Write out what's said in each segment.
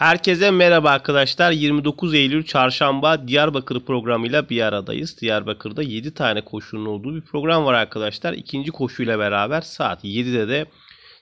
Herkese merhaba arkadaşlar. 29 Eylül Çarşamba Diyarbakır programıyla bir aradayız. Diyarbakır'da 7 tane koşunun olduğu bir program var arkadaşlar. İkinci koşuyla beraber saat 7'de de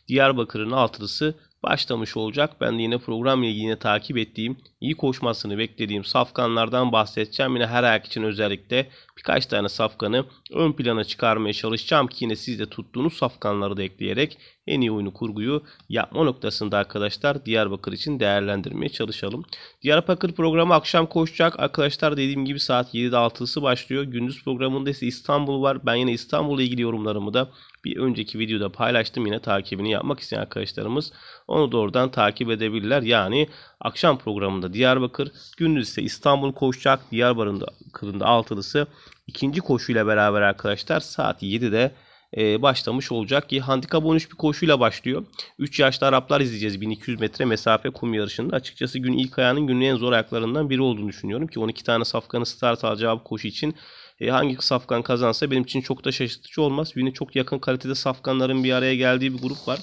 Diyarbakır'ın altılısı başlamış olacak. Ben de yine program ilgini takip ettiğim, iyi koşmasını beklediğim safkanlardan bahsedeceğim. Yine her ayak için özellikle birkaç tane safkanı ön plana çıkarmaya çalışacağım ki yine siz de tuttuğunuz safkanları da ekleyerek en iyi oyunu kurguyu yapma noktasında arkadaşlar Diyarbakır için değerlendirmeye çalışalım. Diyarbakır programı akşam koşacak. Arkadaşlar dediğim gibi saat 7'de 6'sı başlıyor. Gündüz programında ise İstanbul var. Ben yine İstanbul'la ilgili yorumlarımı da bir önceki videoda paylaştım. Yine takibini yapmak isteyen arkadaşlarımız onu da oradan takip edebilirler. Yani akşam programında Diyarbakır, gündüz ise İstanbul koşacak. Diyarbakır'ın da 6'lısı ikinci koşuyla beraber arkadaşlar saat 7'de e, başlamış olacak ki handikap 13 bir koşuyla başlıyor. 3 yaşlı Araplar izleyeceğiz 1200 metre mesafe kum yarışında. Açıkçası gün ilk ayağının günün en zor ayaklarından biri olduğunu düşünüyorum ki 12 tane safkanı start alacağı bu koşu için e, hangi safkan kazansa benim için çok da şaşırtıcı olmaz. Yine çok yakın kalitede safkanların bir araya geldiği bir grup var.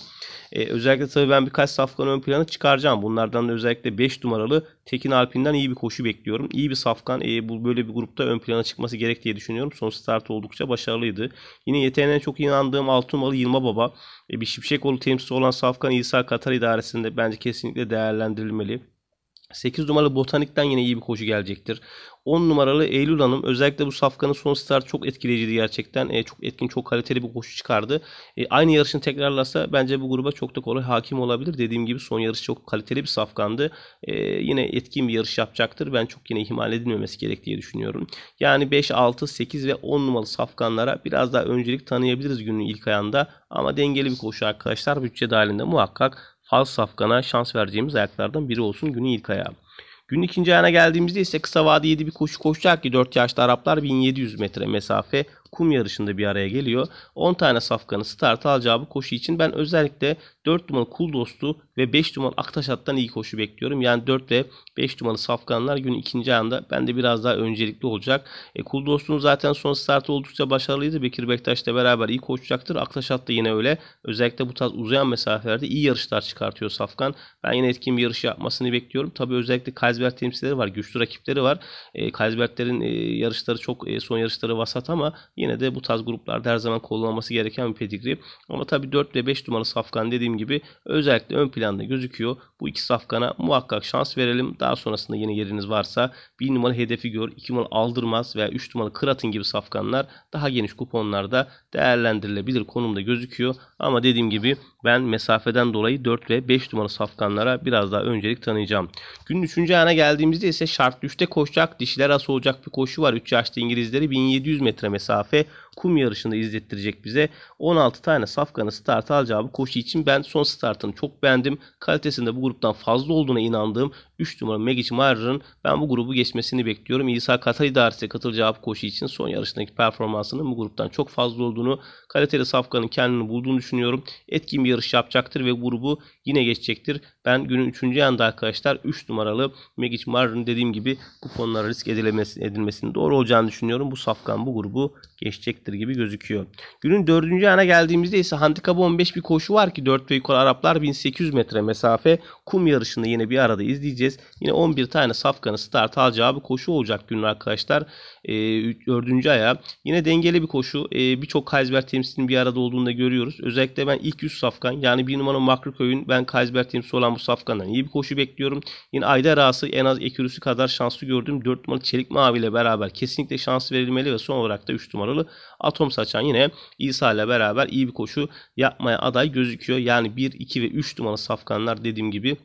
E, özellikle tabii ben birkaç safkan ön planı çıkaracağım. Bunlardan da özellikle 5 numaralı Tekin Alpin'den iyi bir koşu bekliyorum. İyi bir safkan e, bu böyle bir grupta ön plana çıkması gerek diye düşünüyorum. Son start oldukça başarılıydı. Yine yeteneğine çok inandığım 6 numaralı Yılma Baba. E, bir Şipşekoğlu temsilcisi olan safkan İsa Katar idaresinde bence kesinlikle değerlendirilmeli. 8 numaralı Botanik'ten yine iyi bir koşu gelecektir. 10 numaralı Eylül Hanım özellikle bu safkanın son start çok etkileyiciydi gerçekten. E, çok etkin, çok kaliteli bir koşu çıkardı. E, aynı yarışını tekrarlasa bence bu gruba çok da kolay hakim olabilir. Dediğim gibi son yarış çok kaliteli bir safkandı. E, yine etkin bir yarış yapacaktır. Ben çok yine ihmal edilmemesi gerektiği düşünüyorum. Yani 5, 6, 8 ve 10 numaralı safkanlara biraz daha öncelik tanıyabiliriz günün ilk ayında. Ama dengeli bir koşu arkadaşlar. Bütçe dahilinde muhakkak az safkana şans vereceğimiz ayaklardan biri olsun günü ilk ayağı. Günün ikinci ayağına geldiğimizde ise kısa 7 bir koşu koşacak ki 4 yaşlı Araplar 1700 metre mesafe kum yarışında bir araya geliyor. 10 tane safkanın start alacağı bu koşu için ben özellikle 4 numaralı Kul Dostu ve 5 numaralı Aktaş At'tan iyi koşu bekliyorum. Yani 4 ve 5 numaralı safkanlar günün ikinci anda bende biraz daha öncelikli olacak. E, Kul Dostu'nun zaten son startı oldukça başarılıydı. Bekir Bektaş'la beraber iyi koşacaktır. Aktaş At da yine öyle. Özellikle bu tarz uzayan mesafelerde iyi yarışlar çıkartıyor Safkan. Ben yine etkin bir yarış yapmasını bekliyorum. Tabii özellikle Kaysberg temsilcileri var. Güçlü rakipleri var. E, Kaysberg'lerin e, yarışları çok e, son yarışları vasat ama yine Yine de bu tarz gruplarda her zaman kullanılması gereken bir pedigri. Ama tabii 4 ve 5 numaralı safkan dediğim gibi özellikle ön planda gözüküyor. Bu iki safkana muhakkak şans verelim. Daha sonrasında yeni yeriniz varsa 1 numaralı hedefi gör, 2 numaralı aldırmaz veya 3 numaralı kıratın gibi safkanlar daha geniş kuponlarda değerlendirilebilir konumda gözüküyor. Ama dediğim gibi ben mesafeden dolayı 4 ve 5 numara safkanlara biraz daha öncelik tanıyacağım. Günün 3. ayağına geldiğimizde ise şart 3'te koşacak dişiler as olacak bir koşu var. 3 yaşlı İngilizleri 1700 metre mesafe kum yarışında izlettirecek bize. 16 tane Safkan'ın start alacağı bu koşu için ben son startını çok beğendim. Kalitesinde bu gruptan fazla olduğuna inandığım 3 numara Megic Marer'ın ben bu grubu geçmesini bekliyorum. İsa Katalidaris'e katılacağı bu koşu için son yarışındaki performansının bu gruptan çok fazla olduğunu, kaliteli Safkan'ın kendini bulduğunu düşünüyorum. Etkin bir yarış yapacaktır ve grubu yine geçecektir. Ben günün 3. yanında arkadaşlar 3 numaralı Megic Marer'ın dediğim gibi bu konulara risk edilmesinin doğru olacağını düşünüyorum. Bu Safkan bu grubu geçecek gelecektir gibi gözüküyor. Günün dördüncü ana geldiğimizde ise handikapı 15 bir koşu var ki 4 ve yukarı Araplar 1800 metre mesafe kum yarışında yine bir arada izleyeceğiz. Yine 11 tane safkanın start alacağı bir koşu olacak günün arkadaşlar. E, dördüncü aya. Yine dengeli bir koşu. E, Birçok Kaysberg temsilinin bir arada olduğunu da görüyoruz. Özellikle ben ilk 100 safkan yani bir numara Makroköyün ben Kaysberg temsilcisi olan bu safkandan iyi bir koşu bekliyorum. Yine Ayda Rası en az ekürüsü kadar şanslı gördüğüm 4 numaralı Çelik Mavi ile beraber kesinlikle şansı verilmeli ve son olarak da 3 numaralı Atom saçan yine İsa ile beraber iyi bir koşu yapmaya aday gözüküyor. Yani 1, 2 ve 3 numaralı safkanlar dediğim gibi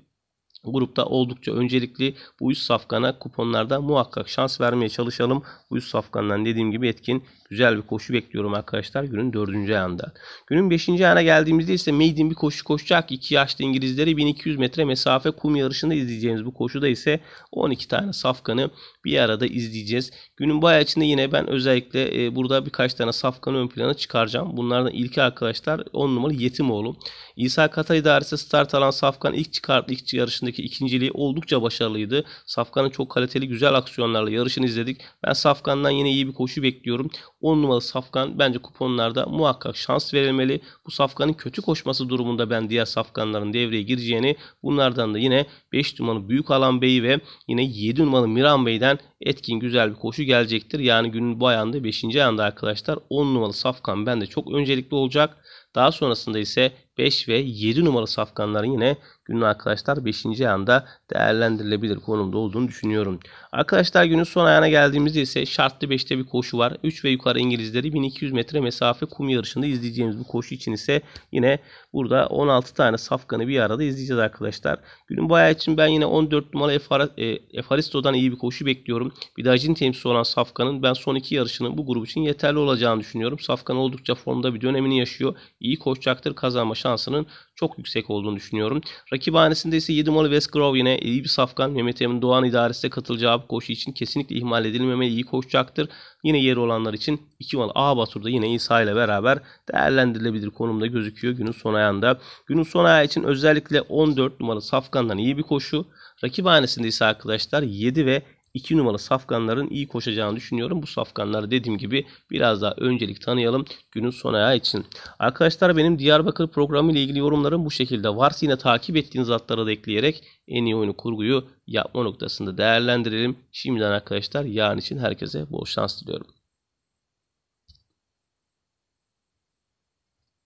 grupta oldukça öncelikli bu 100 safkana kuponlarda muhakkak şans vermeye çalışalım. Bu 100 safkandan dediğim gibi etkin Güzel bir koşu bekliyorum arkadaşlar günün dördüncü ayında Günün beşinci ayağına geldiğimizde ise Maiden bir koşu koşacak. iki yaşlı İngilizleri 1200 metre mesafe kum yarışında izleyeceğimiz bu koşuda ise 12 tane safkanı bir arada izleyeceğiz. Günün bu ayağı içinde yine ben özellikle e, burada birkaç tane safkanı ön plana çıkaracağım. Bunlardan ilki arkadaşlar 10 numaralı Yetimoğlu. İsa Kata idaresi start alan Safkan ilk çıkarttığı ilk yarışındaki ikinciliği oldukça başarılıydı. Safkan'ın çok kaliteli güzel aksiyonlarla yarışını izledik. Ben Safkan'dan yine iyi bir koşu bekliyorum. 10 numaralı safkan bence kuponlarda muhakkak şans verilmeli. Bu safkanın kötü koşması durumunda ben diğer safkanların devreye gireceğini bunlardan da yine 5 numaralı Büyük Alan Bey ve yine 7 numaralı Miran Bey'den etkin güzel bir koşu gelecektir. Yani günün bu ayağında 5. ayağında arkadaşlar 10 numaralı safkan bende çok öncelikli olacak. Daha sonrasında ise 5 ve 7 numaralı safkanların yine günün arkadaşlar 5. anda değerlendirilebilir konumda olduğunu düşünüyorum. Arkadaşlar günün son ayağına geldiğimizde ise şartlı 5'te bir koşu var. 3 ve yukarı İngilizleri 1200 metre mesafe kum yarışında izleyeceğimiz bu koşu için ise yine burada 16 tane safkanı bir arada izleyeceğiz arkadaşlar. Günün bayağı için ben yine 14 numara e, Efaristo'dan iyi bir koşu bekliyorum. Bir de Acin temsilcisi olan Safkan'ın ben son iki yarışının bu grup için yeterli olacağını düşünüyorum. Safkan oldukça formda bir dönemini yaşıyor iyi koşacaktır. Kazanma şansının çok yüksek olduğunu düşünüyorum. Rakibhanesinde ise 7 numaralı Westgrove yine iyi bir safkan. Mehmet Emin Doğan idaresinde katılacağı bu koşu için kesinlikle ihmal edilmemeli. iyi koşacaktır. Yine yeri olanlar için 2 numaralı A da yine İsa ile beraber değerlendirilebilir konumda gözüküyor günün son ayağında. Günün son ayağı için özellikle 14 numaralı safkandan iyi bir koşu. Rakibhanesinde ise arkadaşlar 7 ve 2 numaralı safkanların iyi koşacağını düşünüyorum. Bu safkanları dediğim gibi biraz daha öncelik tanıyalım günün son ayağı için. Arkadaşlar benim Diyarbakır programı ile ilgili yorumlarım bu şekilde. Varsa yine takip ettiğiniz atları da ekleyerek en iyi oyunu kurguyu yapma noktasında değerlendirelim. Şimdiden arkadaşlar yarın için herkese bol şans diliyorum.